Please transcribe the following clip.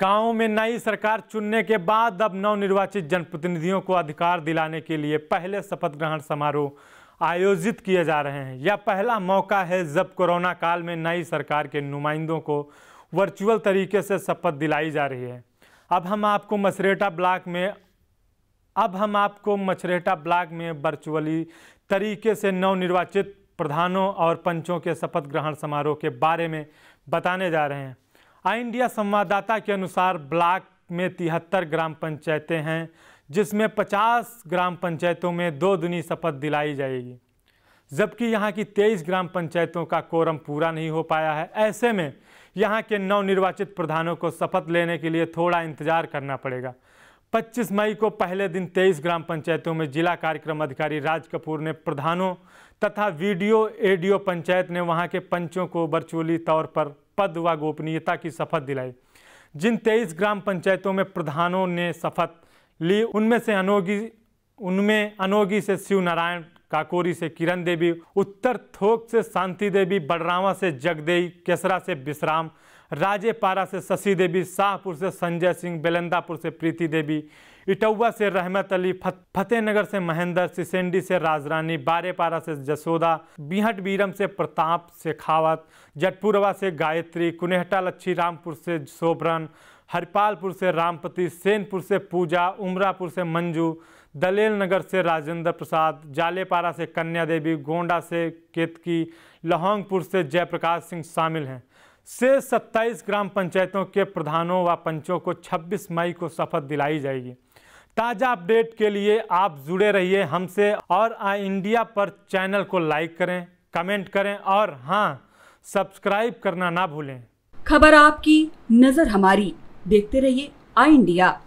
गांव में नई सरकार चुनने के बाद अब नवनिर्वाचित जनप्रतिनिधियों को अधिकार दिलाने के लिए पहले शपथ ग्रहण समारोह आयोजित किए जा रहे हैं यह पहला मौका है जब कोरोना काल में नई सरकार के नुमाइंदों को वर्चुअल तरीके से शपथ दिलाई जा रही है अब हम आपको मसरेटा ब्लॉक में अब हम आपको मछरेटा ब्लॉक में वर्चुअली तरीके से नवनिर्वाचित प्रधानों और पंचों के शपथ ग्रहण समारोह के बारे में बताने जा रहे हैं आई हाँ, इंडिया संवाददाता के अनुसार ब्लॉक में तिहत्तर ग्राम पंचायतें हैं जिसमें 50 ग्राम पंचायतों में दो दुनी शपथ दिलाई जाएगी जबकि यहाँ की तेईस ग्राम पंचायतों का कोरम पूरा नहीं हो पाया है ऐसे में यहाँ के नवनिर्वाचित प्रधानों को शपथ लेने के लिए थोड़ा इंतज़ार करना पड़ेगा 25 मई को पहले दिन 23 ग्राम पंचायतों में जिला कार्यक्रम अधिकारी राज कपूर ने प्रधानों तथा वीडियो एडीओ पंचायत ने वहां के पंचों को वर्चुअली तौर पर पद व गोपनीयता की शपथ दिलाई जिन 23 ग्राम पंचायतों में प्रधानों ने शपथ ली उनमें से अनोगी उनमें अनोगी से शिव नारायण काकोरी से किरण देवी उत्तर थोक से शांति देवी बडरावा से जगदेई केसरा से विश्राम राजेपारा से शशि देवी शाहपुर से संजय सिंह बेलंदापुर से प्रीति देवी इटौवा से रहमत अली फतेहनगर से महेंद्र सिसेंडी से राजरानी बारेपारा से जसोदा बिहट बीरम से प्रताप शेखावत जटपुरवा से गायत्री कुनेहटा लच्छी रामपुर से सोबरन हरिपालपुर से रामपति सेनपुर से पूजा उमरापुर से मंजू दलेल नगर से राजेंद्र प्रसाद जालेपारा से कन्या देवी गोंडा से केतकी लहोंगपुर से जयप्रकाश सिंह शामिल हैं से 27 ग्राम पंचायतों के प्रधानों व पंचों को 26 मई को शपथ दिलाई जाएगी ताज़ा अपडेट के लिए आप जुड़े रहिए हमसे और आई इंडिया पर चैनल को लाइक करें कमेंट करें और हाँ सब्सक्राइब करना ना भूलें खबर आपकी नज़र हमारी देखते रहिए आई इंडिया